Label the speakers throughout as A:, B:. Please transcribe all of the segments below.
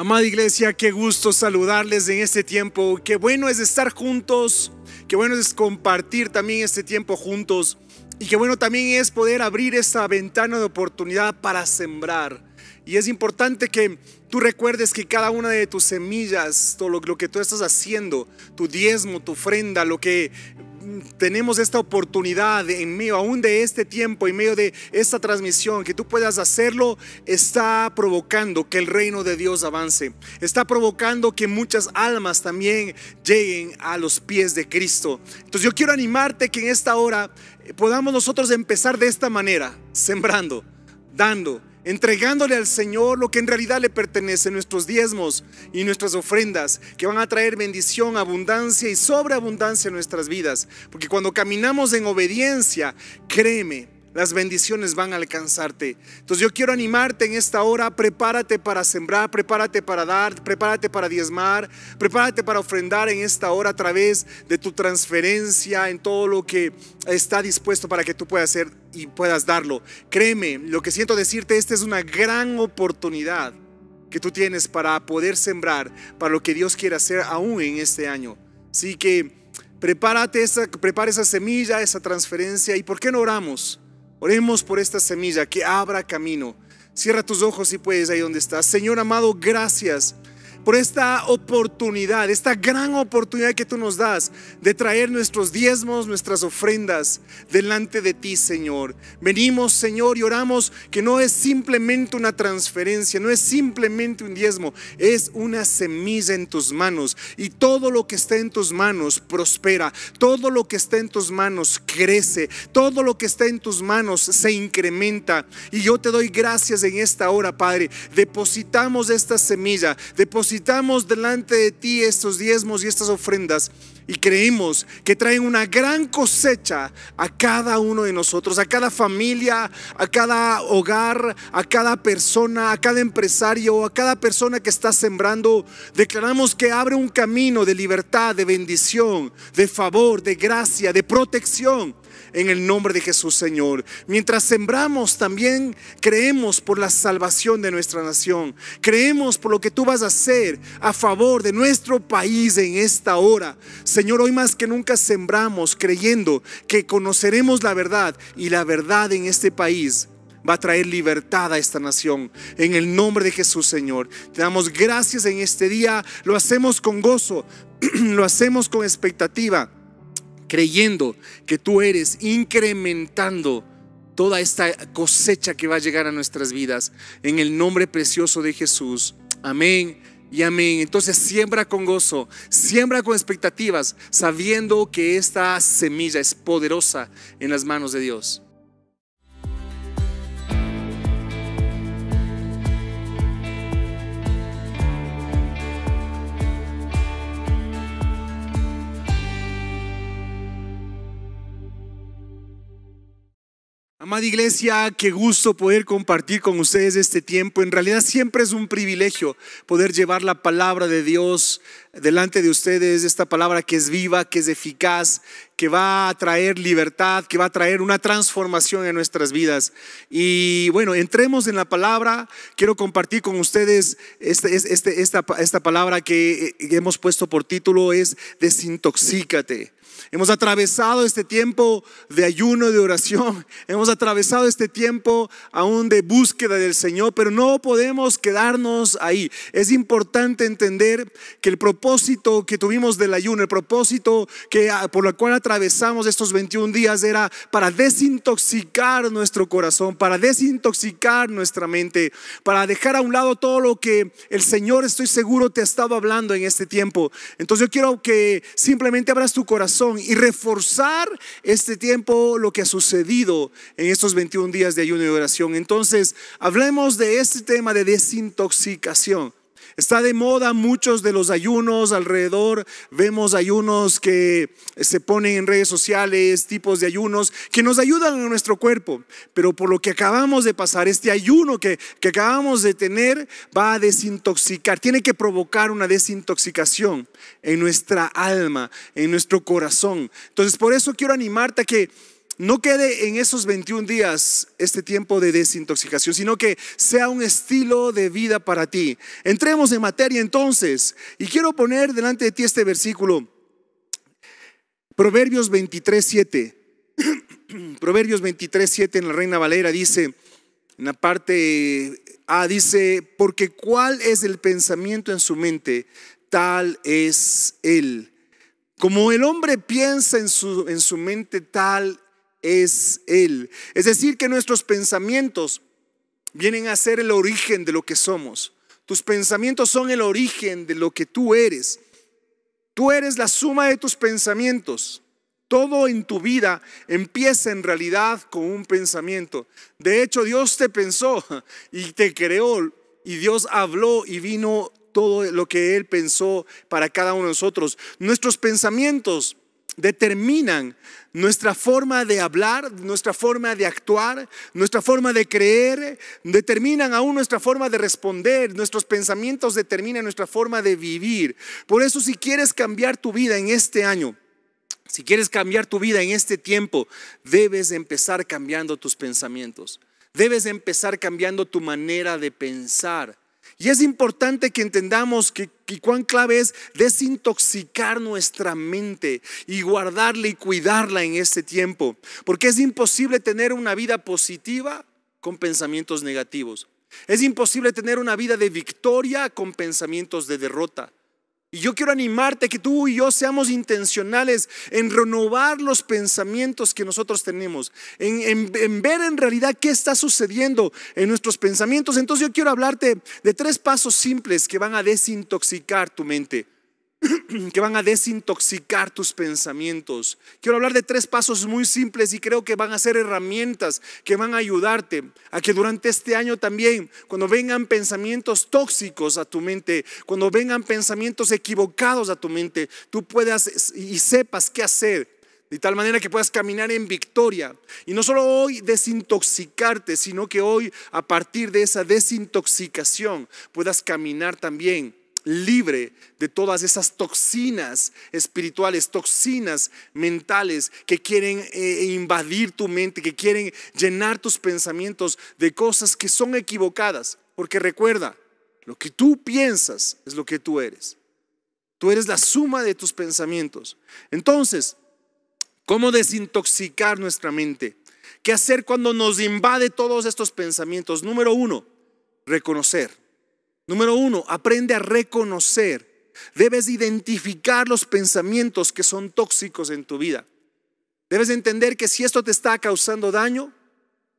A: Amada iglesia, qué gusto saludarles en este tiempo. Qué bueno es estar juntos, qué bueno es compartir también este tiempo juntos y qué bueno también es poder abrir esta ventana de oportunidad para sembrar. Y es importante que tú recuerdes que cada una de tus semillas, todo lo, lo que tú estás haciendo, tu diezmo, tu ofrenda, lo que tenemos esta oportunidad en medio aún de este tiempo, en medio de esta transmisión, que tú puedas hacerlo, está provocando que el reino de Dios avance. Está provocando que muchas almas también lleguen a los pies de Cristo. Entonces yo quiero animarte que en esta hora eh, podamos nosotros empezar de esta manera, sembrando, dando entregándole al Señor lo que en realidad le pertenece, nuestros diezmos y nuestras ofrendas, que van a traer bendición, abundancia y sobreabundancia En nuestras vidas. Porque cuando caminamos en obediencia, créeme, las bendiciones van a alcanzarte. Entonces yo quiero animarte en esta hora, prepárate para sembrar, prepárate para dar, prepárate para diezmar, prepárate para ofrendar en esta hora a través de tu transferencia, en todo lo que está dispuesto para que tú puedas hacer y puedas darlo. Créeme, lo que siento decirte, esta es una gran oportunidad que tú tienes para poder sembrar, para lo que Dios quiere hacer aún en este año. Así que prepárate esa, prepara esa semilla, esa transferencia y ¿por qué no oramos? Oremos por esta semilla que abra camino. Cierra tus ojos si puedes ahí donde estás. Señor amado, gracias por esta oportunidad, esta gran oportunidad que tú nos das de traer nuestros diezmos, nuestras ofrendas delante de ti, Señor. Venimos, Señor, y oramos que no es simplemente una transferencia, no es simplemente un diezmo, es una semilla en tus manos. Y todo lo que está en tus manos prospera, todo lo que está en tus manos crece, todo lo que está en tus manos se incrementa. Y yo te doy gracias en esta hora, Padre. Depositamos esta semilla, depositamos Necesitamos delante de ti estos diezmos y estas ofrendas y creemos que traen una gran cosecha a cada uno de nosotros, a cada familia, a cada hogar, a cada persona, a cada empresario, a cada persona que está sembrando. Declaramos que abre un camino de libertad, de bendición, de favor, de gracia, de protección en el nombre de Jesús, Señor. Mientras sembramos, también creemos por la salvación de nuestra nación. Creemos por lo que tú vas a hacer a favor de nuestro país en esta hora. Señor, hoy más que nunca sembramos creyendo que conoceremos la verdad y la verdad en este país va a traer libertad a esta nación. En el nombre de Jesús, Señor. Te damos gracias en este día. Lo hacemos con gozo, lo hacemos con expectativa creyendo que tú eres incrementando toda esta cosecha que va a llegar a nuestras vidas. En el nombre precioso de Jesús. Amén y amén. Entonces siembra con gozo, siembra con expectativas, sabiendo que esta semilla es poderosa en las manos de Dios. Amada iglesia, qué gusto poder compartir con ustedes este tiempo. En realidad siempre es un privilegio poder llevar la palabra de Dios delante de ustedes esta palabra que es viva, que es eficaz, que va a traer libertad, que va a traer una transformación en nuestras vidas. Y bueno, entremos en la palabra. Quiero compartir con ustedes este, este esta, esta palabra que eh, hemos puesto por título es desintoxícate. Hemos atravesado este tiempo de ayuno, de oración. Hemos atravesado este tiempo aún de búsqueda del Señor, pero no podemos quedarnos ahí. Es importante entender que el propósito propósito que tuvimos del ayuno, el propósito que, ah, por el cual atravesamos estos 21 días era para desintoxicar nuestro corazón, para desintoxicar nuestra mente, para dejar a un lado todo lo que el Señor, estoy seguro, te ha estado hablando en este tiempo. Entonces yo quiero que simplemente abras tu corazón y reforzar este tiempo, lo que ha sucedido en estos 21 días de ayuno y oración. Entonces, hablemos de este tema de desintoxicación. Está de moda muchos de los ayunos alrededor. Vemos ayunos que se ponen en redes sociales, tipos de ayunos que nos ayudan a nuestro cuerpo. Pero por lo que acabamos de pasar, este ayuno que, acabamos de tener va a desintoxicar, tiene que provocar una desintoxicación en nuestra alma, en nuestro corazón. Entonces por eso quiero animarte a que no quede en esos 21 días este tiempo de desintoxicación, sino que sea un estilo de vida para ti. Entremos en materia entonces, y quiero poner delante de ti este versículo, Proverbios 23.7 Proverbios 23.7 en la Reina Valera dice, en la parte A dice, porque cuál es el pensamiento en su mente, tal es él. Como el hombre piensa en su, en su mente, tal es Él. Es decir, que nuestros pensamientos vienen a ser el origen de lo que somos. Tus pensamientos son el origen de lo que tú eres. Tú eres la suma de tus pensamientos. Todo en tu vida empieza en realidad con un pensamiento. De hecho, Dios te pensó y te creó y Dios habló y vino todo lo que Él pensó para cada uno de nosotros. Nuestros pensamientos determinan nuestra forma de hablar, nuestra forma de actuar, nuestra forma de creer, determinan aún nuestra forma de responder, nuestros pensamientos determinan nuestra forma de vivir. Por eso si quieres cambiar tu vida en este año, si quieres cambiar tu vida en este tiempo, debes empezar cambiando tus pensamientos, debes empezar cambiando tu manera de pensar. Y es importante que entendamos que, cuán clave es desintoxicar nuestra mente y guardarla y cuidarla en este tiempo. Porque es imposible tener una vida positiva con pensamientos negativos. Es imposible tener una vida de victoria con pensamientos de derrota. Y yo quiero animarte a que tú y yo seamos intencionales en renovar los pensamientos que nosotros tenemos, en, en, ver en realidad qué está sucediendo en nuestros pensamientos. Entonces yo quiero hablarte de tres pasos simples que van a desintoxicar tu mente. que van a desintoxicar tus pensamientos. Quiero hablar de tres pasos muy simples y creo que van a ser herramientas que van a ayudarte a que durante este año también, cuando vengan pensamientos tóxicos a tu mente, cuando vengan pensamientos equivocados a tu mente, tú puedas y sepas qué hacer de tal manera que puedas caminar en victoria. Y no solo hoy desintoxicarte, sino que hoy a partir de esa desintoxicación puedas caminar también libre de todas esas toxinas espirituales, toxinas mentales que quieren eh, eh, invadir tu mente, que quieren llenar tus pensamientos de cosas que son equivocadas. Porque recuerda, lo que tú piensas es lo que tú eres. Tú eres la suma de tus pensamientos. Entonces, ¿cómo desintoxicar nuestra mente? ¿Qué hacer cuando nos invade todos estos pensamientos? Número uno, reconocer. Número uno, aprende a reconocer. Debes identificar los pensamientos que son tóxicos en tu vida. Debes entender que si esto te está causando daño,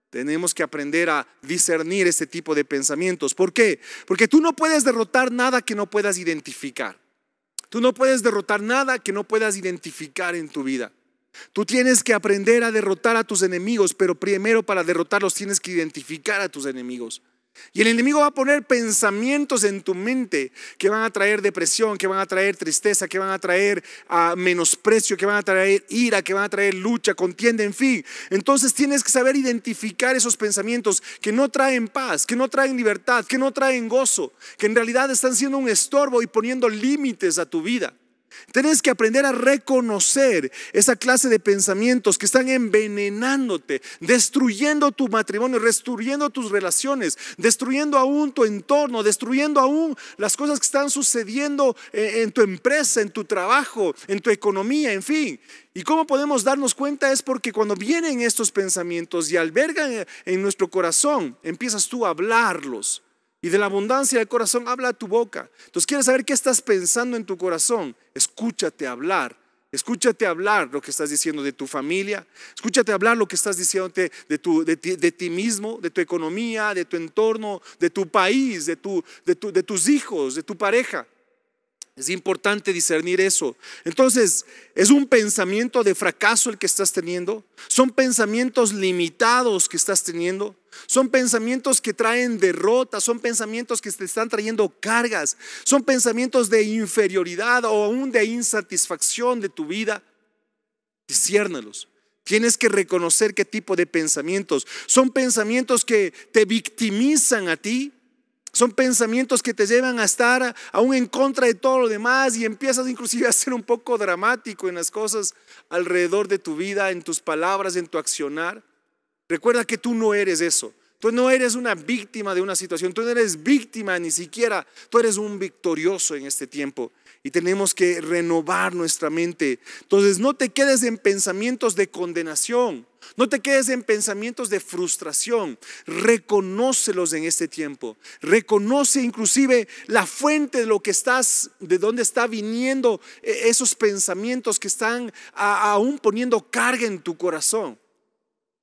A: tenemos que aprender a discernir este tipo de pensamientos. ¿Por qué? Porque tú no puedes derrotar nada que no puedas identificar. Tú no puedes derrotar nada que no puedas identificar en tu vida. Tú tienes que aprender a derrotar a tus enemigos, pero primero para derrotarlos tienes que identificar a tus enemigos. Y el enemigo va a poner pensamientos en tu mente que van a traer depresión, que van a traer tristeza, que van a traer a ah, menosprecio, que van a traer ira, que van a traer lucha, contienda, en fin. Entonces tienes que saber identificar esos pensamientos que no traen paz, que no traen libertad, que no traen gozo, que en realidad están siendo un estorbo y poniendo límites a tu vida. Tienes que aprender a reconocer esa clase de pensamientos que están envenenándote, destruyendo tu matrimonio, destruyendo tus relaciones, destruyendo aún tu entorno, destruyendo aún las cosas que están sucediendo eh, en tu empresa, en tu trabajo, en tu economía, en fin. ¿Y cómo podemos darnos cuenta? Es porque cuando vienen estos pensamientos y albergan eh, en nuestro corazón, empiezas tú a hablarlos y de la abundancia del corazón habla tu boca. Entonces, ¿quieres saber qué estás pensando en tu corazón? Escúchate hablar. Escúchate hablar lo que estás diciendo de tu familia. Escúchate hablar lo que estás diciendo de, tu, de, ti, mismo, de tu economía, de tu entorno, de tu país, tu, tu, de, tus hijos, de tu pareja. Es importante discernir eso. Entonces, ¿es un pensamiento de fracaso el que estás teniendo? ¿Son pensamientos limitados que estás teniendo? Son pensamientos que traen derrota, son pensamientos que te están trayendo cargas, son pensamientos de inferioridad o aún de insatisfacción de tu vida. Disciérnalos. Tienes que reconocer qué tipo de pensamientos. Son pensamientos que te victimizan a ti, son pensamientos que te llevan a estar aún en contra de todo lo demás y empiezas inclusive a ser un poco dramático en las cosas alrededor de tu vida, en tus palabras, en tu accionar. Recuerda que tú no eres eso. Tú no eres una víctima de una situación, tú no eres víctima ni siquiera, tú eres un victorioso en este tiempo y tenemos que renovar nuestra mente. Entonces no te quedes en pensamientos de condenación, no te quedes en pensamientos de frustración, reconócelos en este tiempo. Reconoce inclusive la fuente de lo que estás, de dónde está viniendo e, esos pensamientos que están aún poniendo carga en tu corazón.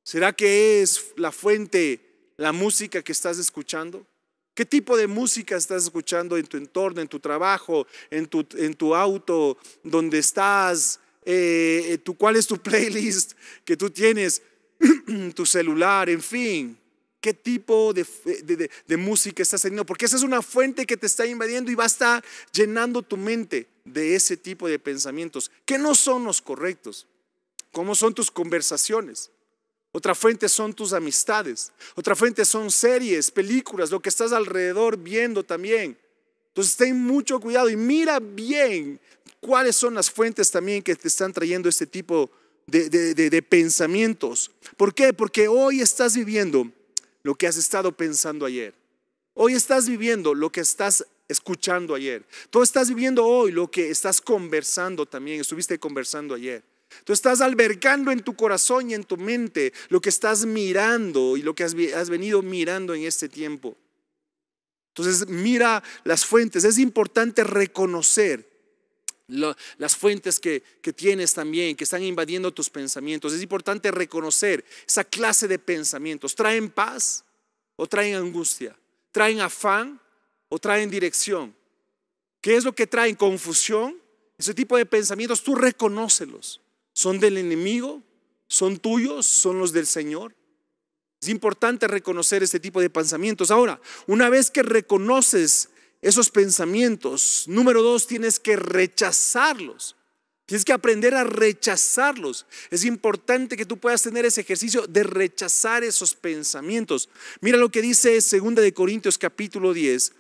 A: ¿Será que es la fuente la música que estás escuchando? ¿Qué tipo de música estás escuchando en tu entorno, en tu trabajo, en tu, auto, donde estás? Eh, eh, ¿Cuál es tu playlist que tú tienes? tu celular, en fin. ¿Qué tipo de, de, música estás teniendo? Porque esa es una fuente que te está invadiendo y va a estar llenando tu mente de ese tipo de pensamientos que no son los correctos. ¿Cómo son tus conversaciones? Otra fuente son tus amistades. Otra fuente son series, películas, lo que estás alrededor viendo también. Entonces ten mucho cuidado y mira bien cuáles son las fuentes también que te están trayendo este tipo de, pensamientos. ¿Por qué? Porque hoy estás viviendo lo que has estado pensando ayer. Hoy estás viviendo lo que estás escuchando ayer. Tú estás viviendo hoy lo que estás conversando también, estuviste conversando ayer. Tú estás albergando en tu corazón y en tu mente lo que estás mirando y lo que has, venido mirando en este tiempo. Entonces mira las fuentes. Es importante reconocer las fuentes que, que, tienes también, que están invadiendo tus pensamientos. Es importante reconocer esa clase de pensamientos. ¿Traen paz o traen angustia? ¿Traen afán o traen dirección? ¿Qué es lo que traen? ¿Confusión? Ese tipo de pensamientos, tú reconócelos. ¿Son del enemigo? ¿Son tuyos? ¿Son los del Señor? Es importante reconocer este tipo de pensamientos. Ahora, una vez que reconoces esos pensamientos, número dos, tienes que rechazarlos. Tienes que aprender a rechazarlos. Es importante que tú puedas tener ese ejercicio de rechazar esos pensamientos. Mira lo que dice segunda de Corintios capítulo 10,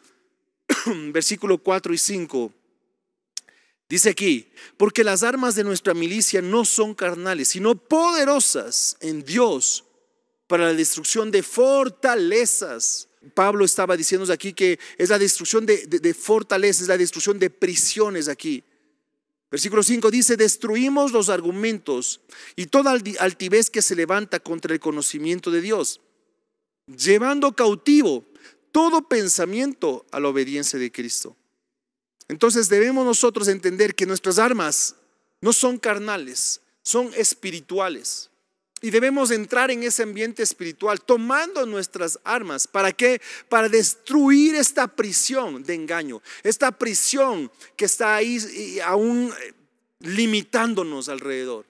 A: versículo 4 y 5. Dice aquí, porque las armas de nuestra milicia no son carnales, sino poderosas en Dios para la destrucción de fortalezas. Pablo estaba diciéndonos aquí que es la destrucción de, de, de fortalezas, la destrucción de prisiones aquí. Versículo 5 dice, destruimos los argumentos y toda altivez que se levanta contra el conocimiento de Dios, llevando cautivo todo pensamiento a la obediencia de Cristo. Entonces debemos nosotros entender que nuestras armas no son carnales, son espirituales. Y debemos entrar en ese ambiente espiritual tomando nuestras armas. ¿Para qué? Para destruir esta prisión de engaño, esta prisión que está ahí y aún eh, limitándonos alrededor.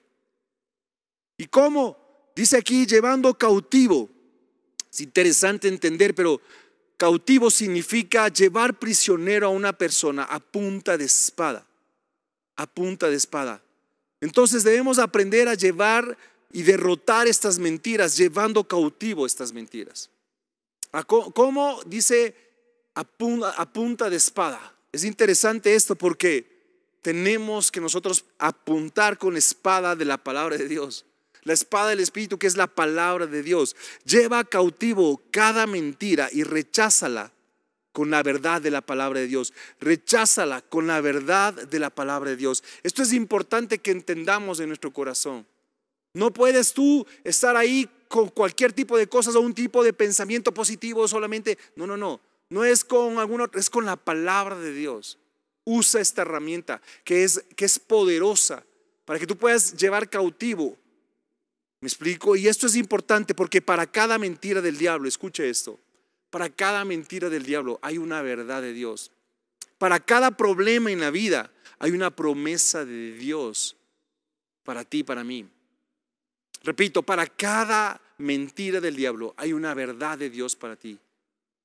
A: ¿Y cómo? Dice aquí, llevando cautivo. Es interesante entender, pero Cautivo significa llevar prisionero a una persona a punta de espada, a punta de espada. Entonces debemos aprender a llevar y derrotar estas mentiras, llevando cautivo estas mentiras. Ah, ¿Cómo dice a punta, a punta de espada? Es interesante esto porque tenemos que nosotros apuntar con espada de la palabra de Dios. La espada del Espíritu, que es la palabra de Dios, lleva cautivo cada mentira y recházala con la verdad de la palabra de Dios. Recházala con la verdad de la palabra de Dios. Esto es importante que entendamos en nuestro corazón. No puedes tú estar ahí con cualquier tipo de cosas o un tipo de pensamiento positivo solamente. No, no, no. No es con alguno. es con la palabra de Dios. Usa esta herramienta que es, que es poderosa para que tú puedas llevar cautivo ¿Me explico? Y esto es importante porque para cada mentira del diablo, escuche esto, para cada mentira del diablo hay una verdad de Dios. Para cada problema en la vida hay una promesa de Dios para ti, para mí. Repito, para cada mentira del diablo hay una verdad de Dios para ti.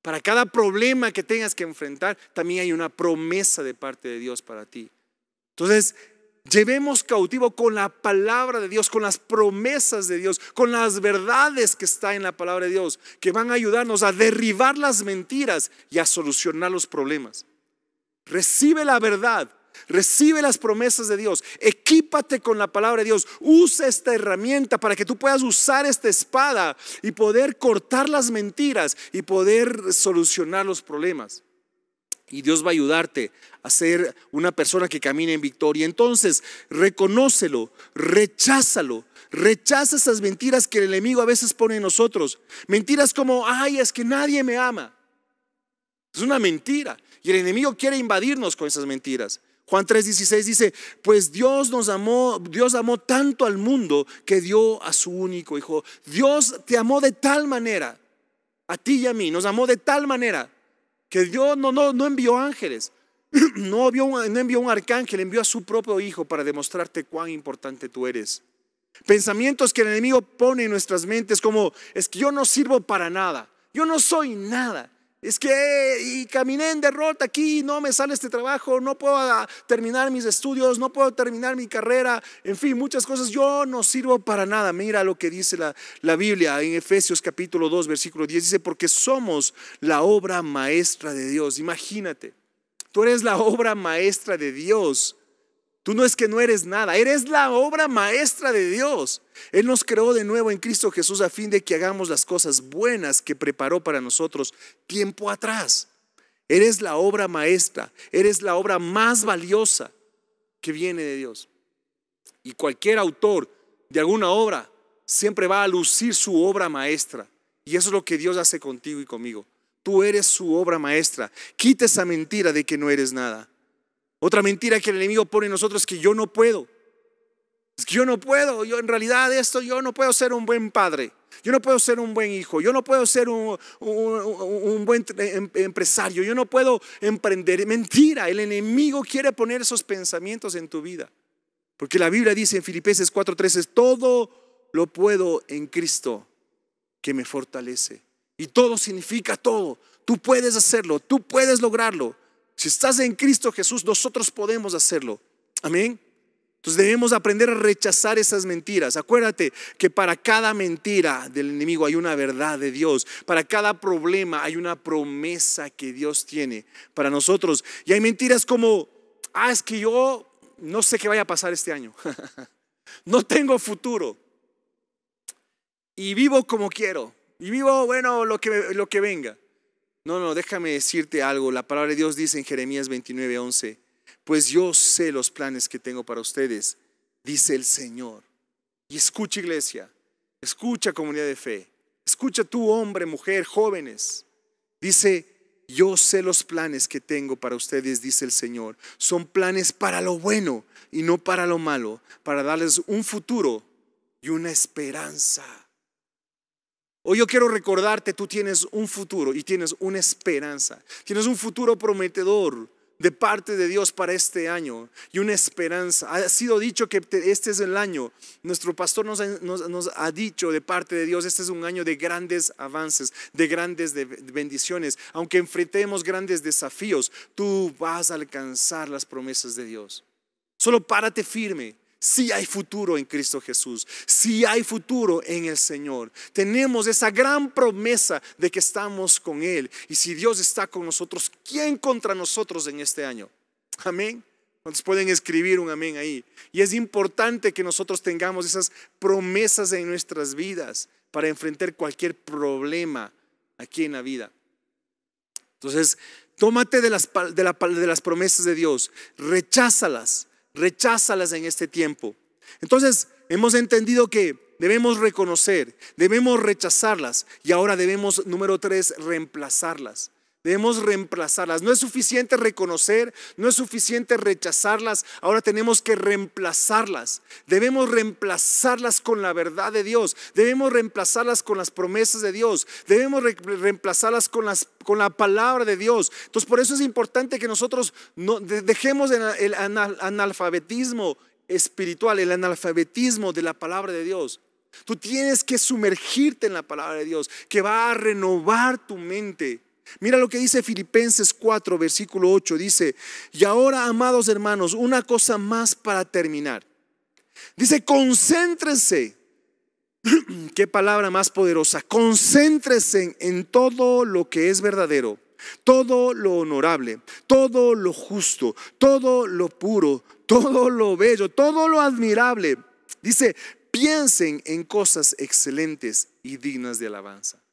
A: Para cada problema que tengas que enfrentar, también hay una promesa de parte de Dios para ti. Entonces, Llevemos cautivo con la palabra de Dios, con las promesas de Dios, con las verdades que está en la palabra de Dios, que van a ayudarnos a derribar las mentiras y a solucionar los problemas. Recibe la verdad, recibe las promesas de Dios, equípate con la palabra de Dios, usa esta herramienta para que tú puedas usar esta espada y poder cortar las mentiras y poder solucionar los problemas y Dios va a ayudarte a ser una persona que camine en victoria. Entonces, reconócelo, recházalo, rechaza esas mentiras que el enemigo a veces pone en nosotros. Mentiras como, ay, es que nadie me ama. Es una mentira. Y el enemigo quiere invadirnos con esas mentiras. Juan 3:16 dice, pues Dios nos amó, Dios amó tanto al mundo que dio a su único hijo. Dios te amó de tal manera, a ti y a mí, nos amó de tal manera que Dios no, no, no envió ángeles, no, envió no envió un arcángel, envió a su propio Hijo para demostrarte cuán importante tú eres. Pensamientos que el enemigo pone en nuestras mentes como, es que yo no sirvo para nada, yo no soy nada. Es que y caminé en derrota aquí, no me sale este trabajo, no puedo ah, terminar mis estudios, no puedo terminar mi carrera, en fin, muchas cosas. Yo no sirvo para nada. Mira lo que dice la, la Biblia en Efesios capítulo 2, versículo 10. Dice, porque somos la obra maestra de Dios. Imagínate, tú eres la obra maestra de Dios. Tú no es que no eres nada, eres la obra maestra de Dios. Él nos creó de nuevo en Cristo Jesús a fin de que hagamos las cosas buenas que preparó para nosotros tiempo atrás. Eres la obra maestra, eres la obra más valiosa que viene de Dios. Y cualquier autor de alguna obra siempre va a lucir su obra maestra. Y eso es lo que Dios hace contigo y conmigo. Tú eres su obra maestra. Quita esa mentira de que no eres nada. Otra mentira que el enemigo pone en nosotros es que yo no puedo. Es que yo no puedo, yo en realidad esto, yo no puedo ser un buen padre, yo no puedo ser un buen hijo, yo no puedo ser un, un, buen em, empresario, yo no puedo emprender. Mentira, el enemigo quiere poner esos pensamientos en tu vida. Porque la Biblia dice en Filipenses 4:13, todo lo puedo en Cristo que me fortalece. Y todo significa todo. Tú puedes hacerlo, tú puedes lograrlo. Si estás en Cristo Jesús, nosotros podemos hacerlo. Amén. Entonces debemos aprender a rechazar esas mentiras. Acuérdate que para cada mentira del enemigo hay una verdad de Dios. Para cada problema hay una promesa que Dios tiene para nosotros. Y hay mentiras como, ah, es que yo no sé qué vaya a pasar este año. no tengo futuro. Y vivo como quiero. Y vivo, bueno, lo que, lo que venga. No, no, déjame decirte algo. La palabra de Dios dice en Jeremías 29, 11, pues yo sé los planes que tengo para ustedes, dice el Señor. Y escucha iglesia, escucha comunidad de fe, escucha tú hombre, mujer, jóvenes. Dice, yo sé los planes que tengo para ustedes, dice el Señor. Son planes para lo bueno y no para lo malo, para darles un futuro y una esperanza. Hoy yo quiero recordarte, tú tienes un futuro y tienes una esperanza. Tienes un futuro prometedor de parte de Dios para este año y una esperanza. Ha sido dicho que este es el año. Nuestro pastor nos ha, dicho de parte de Dios, este es un año de grandes avances, de grandes bendiciones. Aunque enfrentemos grandes desafíos, tú vas a alcanzar las promesas de Dios. Solo párate firme, si hay futuro en Cristo Jesús, Si hay futuro en el Señor. Tenemos esa gran promesa de que estamos con Él. Y si Dios está con nosotros, ¿quién contra nosotros en este año? Amén. Entonces pueden escribir un amén ahí? Y es importante que nosotros tengamos esas promesas en nuestras vidas para enfrentar cualquier problema aquí en la vida. Entonces, tómate de las, de las promesas de Dios, recházalas recházalas en este tiempo. Entonces, hemos entendido que debemos reconocer, debemos rechazarlas y ahora debemos, número tres, reemplazarlas. Debemos reemplazarlas. No es suficiente reconocer, no es suficiente rechazarlas. Ahora tenemos que reemplazarlas. Debemos reemplazarlas con la verdad de Dios. Debemos reemplazarlas con las promesas de Dios. Debemos reemplazarlas con, las, con la palabra de Dios. Entonces por eso es importante que nosotros no, dejemos el analfabetismo espiritual, el analfabetismo de la palabra de Dios. Tú tienes que sumergirte en la palabra de Dios, que va a renovar tu mente Mira lo que dice Filipenses 4, versículo 8. Dice, y ahora, amados hermanos, una cosa más para terminar. Dice, concéntrense. Qué palabra más poderosa. Concéntrense en todo lo que es verdadero, todo lo honorable, todo lo justo, todo lo puro, todo lo bello, todo lo admirable. Dice, piensen en cosas excelentes y dignas de alabanza.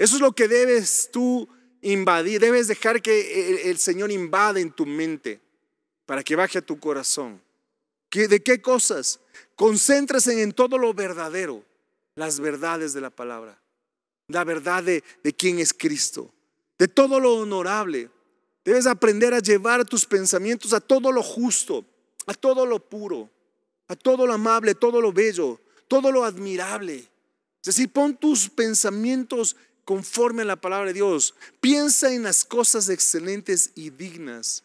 A: Eso es lo que debes tú invadir, debes dejar que el, Señor invade en tu mente para que baje a tu corazón. ¿De qué cosas? Concéntrase en todo lo verdadero, las verdades de la palabra, la verdad de, de quién es Cristo, de todo lo honorable. Debes aprender a llevar tus pensamientos a todo lo justo, a todo lo puro, a todo lo amable, todo lo bello, todo lo admirable. Es decir, pon tus pensamientos conforme a la palabra de Dios. Piensa en las cosas excelentes y dignas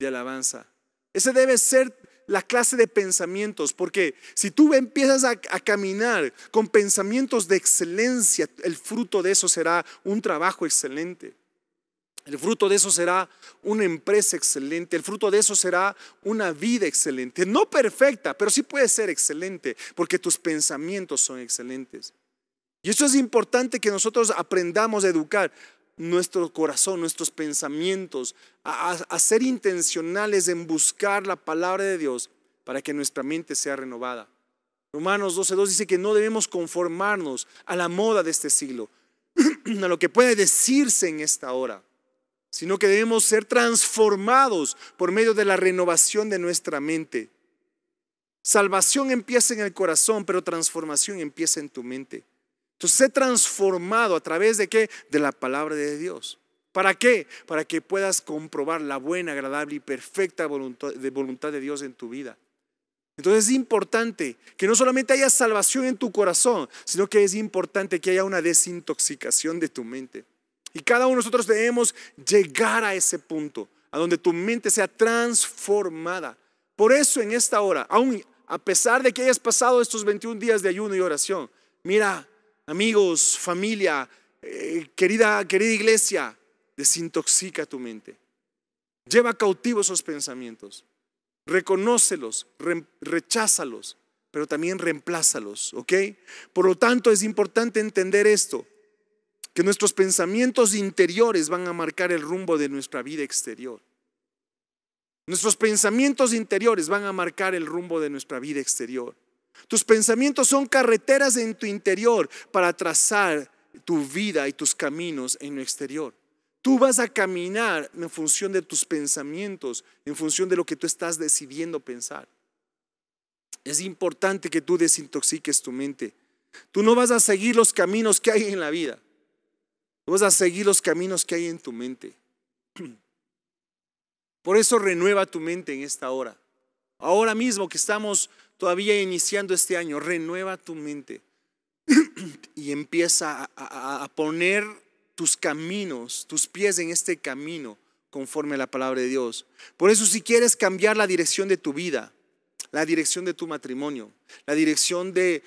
A: de alabanza. Ese debe ser la clase de pensamientos, porque si tú empiezas a, a, caminar con pensamientos de excelencia, el fruto de eso será un trabajo excelente. El fruto de eso será una empresa excelente, el fruto de eso será una vida excelente, no perfecta, pero sí puede ser excelente, porque tus pensamientos son excelentes. Y eso es importante que nosotros aprendamos a educar nuestro corazón, nuestros pensamientos, a, a ser intencionales en buscar la palabra de Dios para que nuestra mente sea renovada. Romanos 12.2 dice que no debemos conformarnos a la moda de este siglo, a lo que puede decirse en esta hora, sino que debemos ser transformados por medio de la renovación de nuestra mente. Salvación empieza en el corazón, pero transformación empieza en tu mente. Entonces, sé transformado a través de qué? De la palabra de Dios. ¿Para qué? Para que puedas comprobar la buena, agradable y perfecta voluntad de Dios en tu vida. Entonces es importante que no solamente haya salvación en tu corazón, sino que es importante que haya una desintoxicación de tu mente. Y cada uno de nosotros debemos llegar a ese punto, a donde tu mente sea transformada. Por eso en esta hora, aún a pesar de que hayas pasado estos 21 días de ayuno y oración, mira, amigos, familia, eh, querida, querida iglesia, desintoxica tu mente. Lleva cautivo esos pensamientos. Reconócelos, recházalos, pero también reemplázalos, ¿ok? Por lo tanto, es importante entender esto, que nuestros pensamientos interiores van a marcar el rumbo de nuestra vida exterior. Nuestros pensamientos interiores van a marcar el rumbo de nuestra vida exterior. Tus pensamientos son carreteras en tu interior para trazar tu vida y tus caminos en el exterior. Tú vas a caminar en función de tus pensamientos, en función de lo que tú estás decidiendo pensar. Es importante que tú desintoxiques tu mente. Tú no vas a seguir los caminos que hay en la vida. Tú vas a seguir los caminos que hay en tu mente. Por eso renueva tu mente en esta hora. Ahora mismo que estamos todavía iniciando este año, renueva tu mente y empieza a, poner tus caminos, tus pies en este camino conforme a la palabra de Dios. Por eso si quieres cambiar la dirección de tu vida, la dirección de tu matrimonio, la dirección de,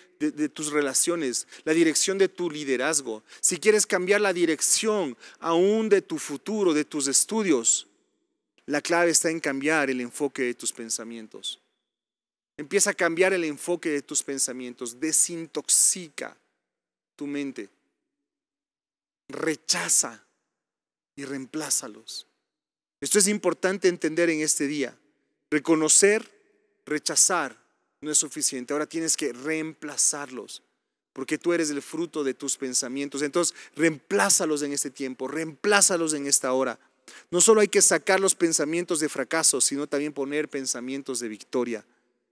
A: tus relaciones, la dirección de tu liderazgo. Si quieres cambiar la dirección aún de tu futuro, de tus estudios, la clave está en cambiar el enfoque de tus pensamientos. Empieza a cambiar el enfoque de tus pensamientos, desintoxica tu mente, rechaza y reemplázalos. Esto es importante entender en este día. Reconocer, rechazar no es suficiente. Ahora tienes que reemplazarlos, porque tú eres el fruto de tus pensamientos. Entonces, reemplázalos en este tiempo, reemplázalos en esta hora. No solo hay que sacar los pensamientos de fracaso, sino también poner pensamientos de victoria.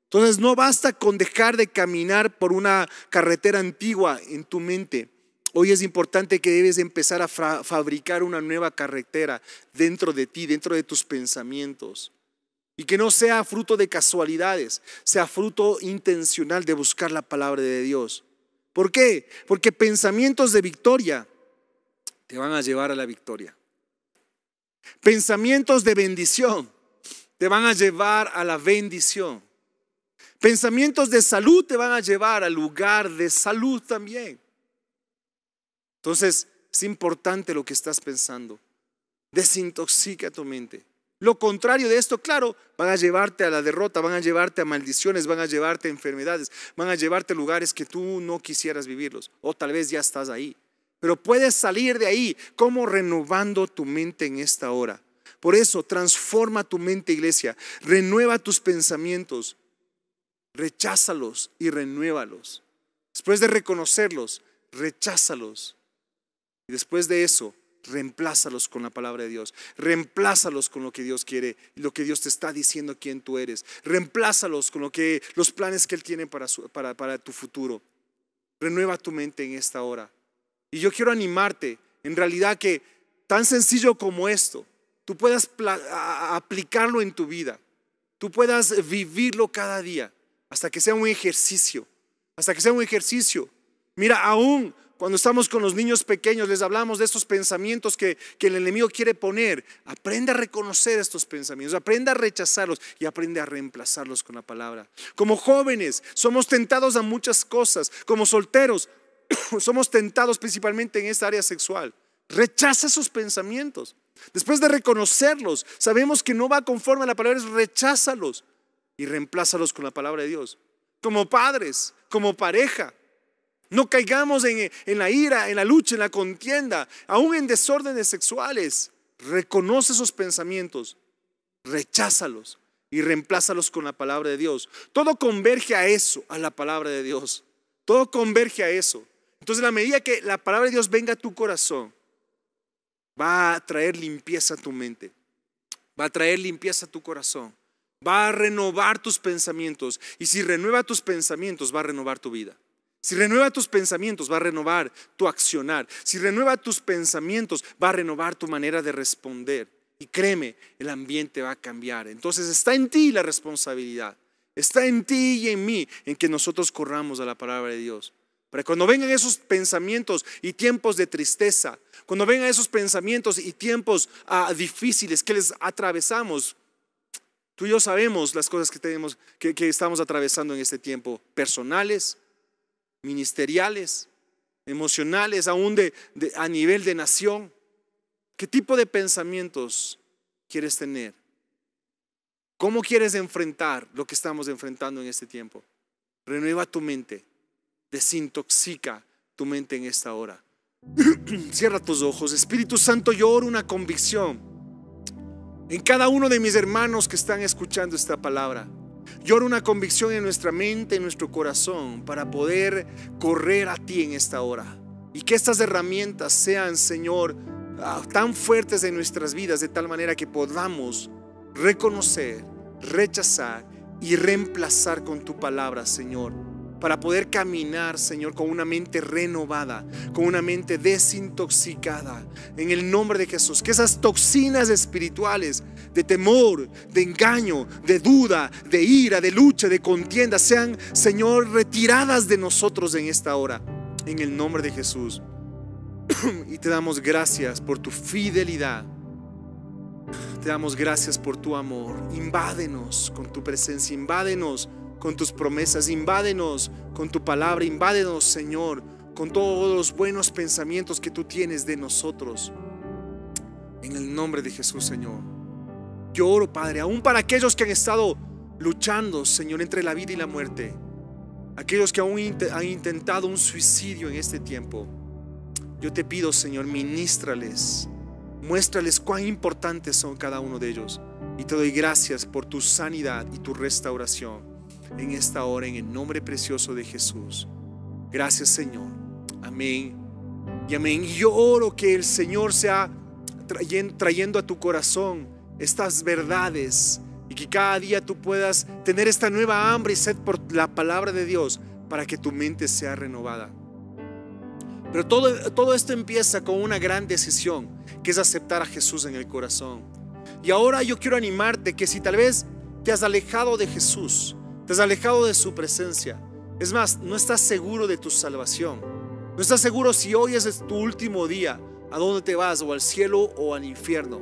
A: Entonces no basta con dejar de caminar por una carretera antigua en tu mente. Hoy es importante que debes empezar a fabricar una nueva carretera dentro de ti, dentro de tus pensamientos. Y que no sea fruto de casualidades, sea fruto intencional de buscar la palabra de Dios. ¿Por qué? Porque pensamientos de victoria te van a llevar a la victoria. Pensamientos de bendición te van a llevar a la bendición. Pensamientos de salud te van a llevar al lugar de salud también. Entonces, es importante lo que estás pensando. Desintoxica tu mente. Lo contrario de esto, claro, van a llevarte a la derrota, van a llevarte a maldiciones, van a llevarte a enfermedades, van a llevarte a lugares que tú no quisieras vivirlos. O tal vez ya estás ahí. Pero puedes salir de ahí como renovando tu mente en esta hora. Por eso, transforma tu mente, iglesia. Renueva tus pensamientos recházalos y renuévalos. Después de reconocerlos, recházalos. Y después de eso, reemplázalos con la palabra de Dios. Reemplázalos con lo que Dios quiere, lo que Dios te está diciendo quién tú eres. Reemplázalos con lo que, los planes que Él tiene para tu futuro. Renueva tu mente en esta hora. Y yo quiero animarte, en realidad, que tan sencillo como esto, tú puedas aplicarlo en tu vida, tú puedas vivirlo cada día hasta que sea un ejercicio, hasta que sea un ejercicio. Mira, aún cuando estamos con los niños pequeños, les hablamos de estos pensamientos que, el enemigo quiere poner. Aprende a reconocer estos pensamientos, aprende a rechazarlos y aprende a reemplazarlos con la palabra. Como jóvenes, somos tentados a muchas cosas. Como solteros, somos tentados principalmente en esta área sexual. Rechaza esos pensamientos. Después de reconocerlos, sabemos que no va conforme a la palabra, es recházalos y reemplázalos con la palabra de Dios. Como padres, como pareja. No caigamos en, la ira, en la lucha, en la contienda, aún en desórdenes sexuales. Reconoce esos pensamientos, recházalos y reemplázalos con la palabra de Dios. Todo converge a eso, a la palabra de Dios. Todo converge a eso. Entonces, la medida que la palabra de Dios venga a tu corazón, va a traer limpieza a tu mente, va a traer limpieza a tu corazón, va a renovar tus pensamientos. Y si renueva tus pensamientos, va a renovar tu vida. Si renueva tus pensamientos, va a renovar tu accionar. Si renueva tus pensamientos, va a renovar tu manera de responder. Y créeme, el ambiente va a cambiar. Entonces está en ti la responsabilidad. Está en ti y en mí en que nosotros corramos a la palabra de Dios. Para cuando vengan esos pensamientos y tiempos de tristeza, cuando vengan esos pensamientos y tiempos ah, difíciles que les atravesamos, Tú y yo sabemos las cosas que, tenemos, que, estamos atravesando en este tiempo, personales, ministeriales, emocionales, aún a nivel de nación. ¿Qué tipo de pensamientos quieres tener? ¿Cómo quieres enfrentar lo que estamos enfrentando en este tiempo? Renueva tu mente, desintoxica tu mente en esta hora. Cierra tus ojos. Espíritu Santo, yo oro una convicción en cada uno de mis hermanos que están escuchando esta palabra. Yo Lloro una convicción en nuestra mente, en nuestro corazón, para poder correr a ti en esta hora. Y que estas herramientas sean, Señor, ah, tan fuertes en nuestras vidas, de tal manera que podamos reconocer, rechazar y reemplazar con tu palabra, Señor, para poder caminar, Señor, con una mente renovada, con una mente desintoxicada. En el nombre de Jesús, que esas toxinas espirituales de temor, de engaño, de duda, de ira, de lucha, de contienda, sean, Señor, retiradas de nosotros en esta hora. En el nombre de Jesús. y te damos gracias por tu fidelidad. Te damos gracias por tu amor. Invádenos con tu presencia, invádenos con tus promesas, invádenos con tu palabra, invádenos Señor, con todos los buenos pensamientos que tú tienes de nosotros. En el nombre de Jesús, Señor. Yo oro, Padre, aún para aquellos que han estado luchando, Señor, entre la vida y la muerte. Aquellos que aún han intentado un suicidio en este tiempo. Yo te pido, Señor, ministrales. Muéstrales cuán importantes son cada uno de ellos. Y te doy gracias por tu sanidad y tu restauración en esta hora en el nombre precioso de Jesús. Gracias Señor. Amén. Y amén. Yo oro que el Señor sea trayendo a tu corazón estas verdades y que cada día tú puedas tener esta nueva hambre y sed por la palabra de Dios para que tu mente sea renovada. Pero todo, todo esto empieza con una gran decisión, que es aceptar a Jesús en el corazón. Y ahora yo quiero animarte que si tal vez te has alejado de Jesús, te has alejado de su presencia. Es más, no estás seguro de tu salvación. No estás seguro si hoy es tu último día, a dónde te vas, o al cielo o al infierno.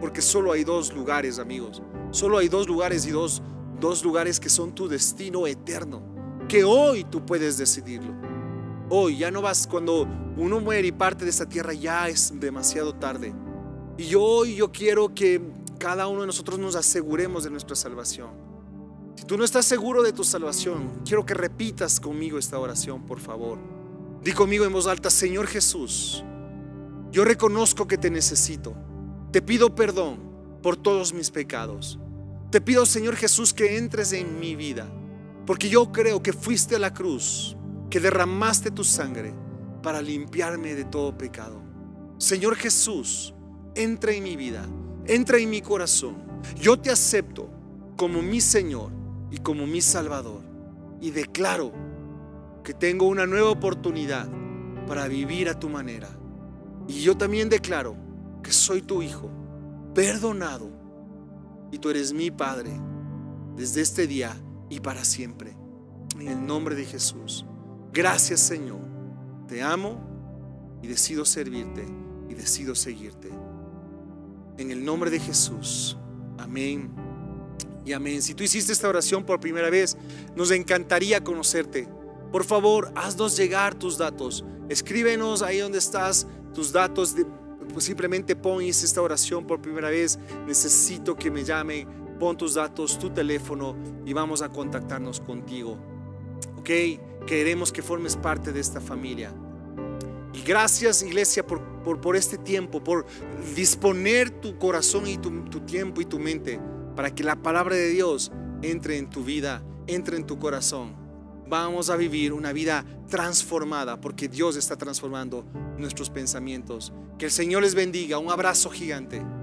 A: Porque solo hay dos lugares, amigos. Solo hay dos lugares y dos, dos lugares que son tu destino eterno. Que hoy tú puedes decidirlo. Hoy ya no vas cuando uno muere y parte de esta tierra ya es demasiado tarde. Y hoy yo quiero que cada uno de nosotros nos aseguremos de nuestra salvación tú no estás seguro de tu salvación, quiero que repitas conmigo esta oración, por favor. Di conmigo en voz alta, Señor Jesús, yo reconozco que te necesito. Te pido perdón por todos mis pecados. Te pido, Señor Jesús, que entres en mi vida, porque yo creo que fuiste a la cruz, que derramaste tu sangre para limpiarme de todo pecado. Señor Jesús, entra en mi vida, entra en mi corazón. Yo te acepto como mi Señor y como mi Salvador. Y declaro que tengo una nueva oportunidad para vivir a tu manera. Y yo también declaro que soy tu hijo, perdonado, y tú eres mi Padre desde este día y para siempre. En el nombre de Jesús. Gracias Señor. Te amo y decido servirte y decido seguirte. En el nombre de Jesús. Amén amén. Si tú hiciste esta oración por primera vez, nos encantaría conocerte. Por favor, haznos llegar tus datos. Escríbenos ahí donde estás tus datos. De, pues simplemente pon esta oración por primera vez. Necesito que me llame. Pon tus datos, tu teléfono y vamos a contactarnos contigo. ¿Ok? Queremos que formes parte de esta familia. Y gracias iglesia por, por, por este tiempo, por disponer tu corazón y tu, tu tiempo y tu mente para que la palabra de Dios entre en tu vida, entre en tu corazón. Vamos a vivir una vida transformada porque Dios está transformando nuestros pensamientos. Que el Señor les bendiga. Un abrazo gigante.